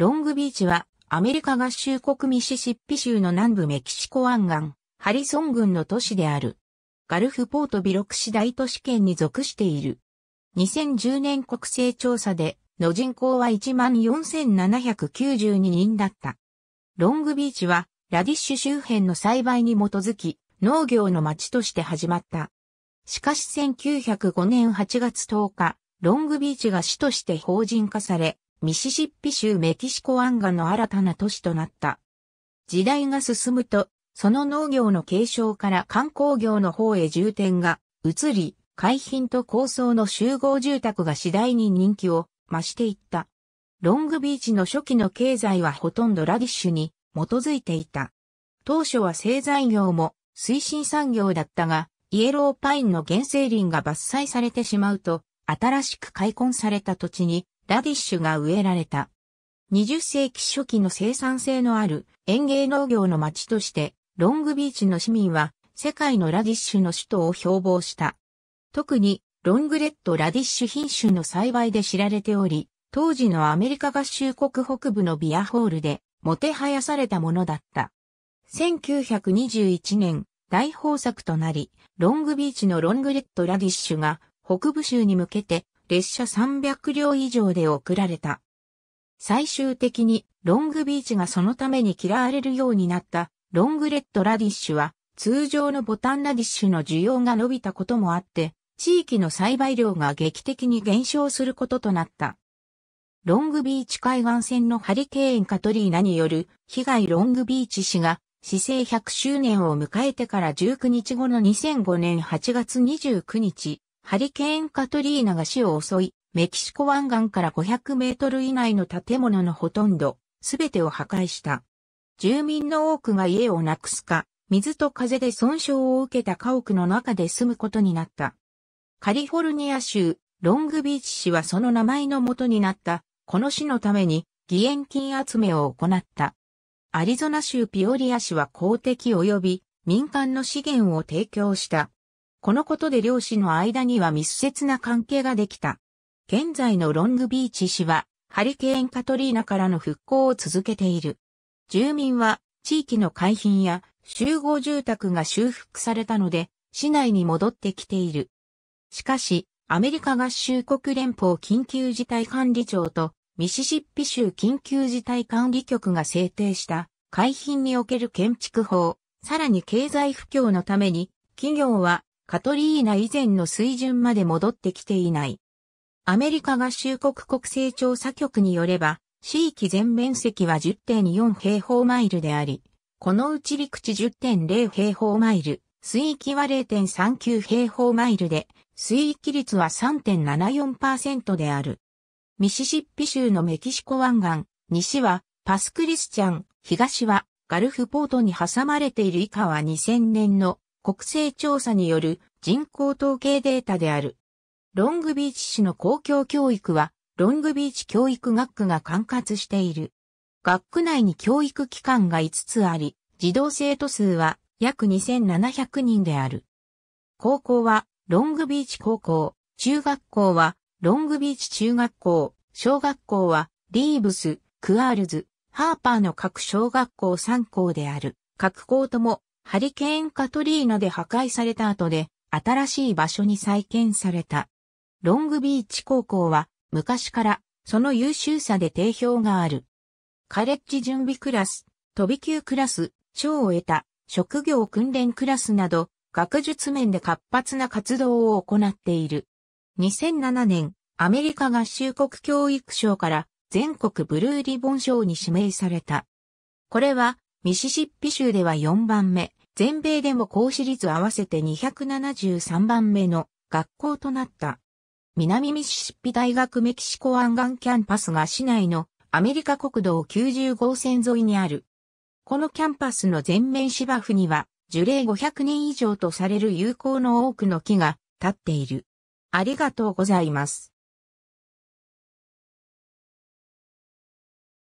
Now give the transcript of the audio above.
ロングビーチは、アメリカ合衆国ミシシッピ州の南部メキシコ湾岸、ハリソン郡の都市である。ガルフポートビロク市大都市圏に属している。2010年国勢調査で、の人口は14,792人だった。ロングビーチは、ラディッシュ周辺の栽培に基づき、農業の町として始まった。しかし1905年8月10日、ロングビーチが市として法人化され、ミシシッピ州メキシコ湾岸の新たな都市となった。時代が進むと、その農業の継承から観光業の方へ重点が移り、海浜と高層の集合住宅が次第に人気を増していった。ロングビーチの初期の経済はほとんどラディッシュに基づいていた。当初は製材業も推進産業だったが、イエローパインの原生林が伐採されてしまうと、新しく開墾された土地にラディッシュが植えられた。20世紀初期の生産性のある園芸農業の町として、ロングビーチの市民は世界のラディッシュの首都を標榜した。特にロングレッドラディッシュ品種の栽培で知られており、当時のアメリカ合衆国北部のビアホールでもてはやされたものだった。1921年、大豊作となり、ロングビーチのロングレッドラディッシュが北部州に向けて列車300両以上で送られた。最終的にロングビーチがそのために嫌われるようになったロングレッドラディッシュは通常のボタンラディッシュの需要が伸びたこともあって地域の栽培量が劇的に減少することとなった。ロングビーチ海岸線のハリケーンカトリーナによる被害ロングビーチ市が市政100周年を迎えてから19日後の2005年8月29日、ハリケーンカトリーナが死を襲い、メキシコ湾岸から500メートル以内の建物のほとんど、すべてを破壊した。住民の多くが家をなくすか、水と風で損傷を受けた家屋の中で住むことになった。カリフォルニア州、ロングビーチ市はその名前の元になった、この市のために、義援金集めを行った。アリゾナ州ピオリア市は公的及び民間の資源を提供した。このことで両氏の間には密接な関係ができた。現在のロングビーチ市は、ハリケーンカトリーナからの復興を続けている。住民は、地域の海浜や集合住宅が修復されたので、市内に戻ってきている。しかし、アメリカ合衆国連邦緊急事態管理庁とミシシッピ州緊急事態管理局が制定した海浜における建築法、さらに経済不況のために企業はカトリーナ以前の水準まで戻ってきていない。アメリカ合衆国国勢調査局によれば、地域全面積は10.4平方マイルであり、このうち陸地10.0平方マイル、水域は0.39平方マイルで、水域率は3.74%である。ミシシッピ州のメキシコ湾岸、西はパスクリスチャン、東はガルフポートに挟まれている以下は2000年の国勢調査による人口統計データである。ロングビーチ市の公共教育は、ロングビーチ教育学区が管轄している。学区内に教育機関が5つあり、児童生徒数は約2700人である。高校はロングビーチ高校、中学校はロングビーチ中学校、小学校はリーブス、クアールズ、ハーパーの各小学校3校である。各校ともハリケーンカトリーナで破壊された後で、新しい場所に再建された。ロングビーチ高校は、昔から、その優秀さで定評がある。カレッジ準備クラス、飛び級クラス、賞を得た、職業訓練クラスなど、学術面で活発な活動を行っている。2007年、アメリカ合衆国教育賞から全国ブルーリボン賞に指名された。これはミシシッピ州では4番目、全米でも講私立合わせて273番目の学校となった。南ミシシッピ大学メキシコ湾岸キャンパスが市内のアメリカ国道90号線沿いにある。このキャンパスの全面芝生には樹齢500年以上とされる有効の多くの木が立っている。ありがとうございます。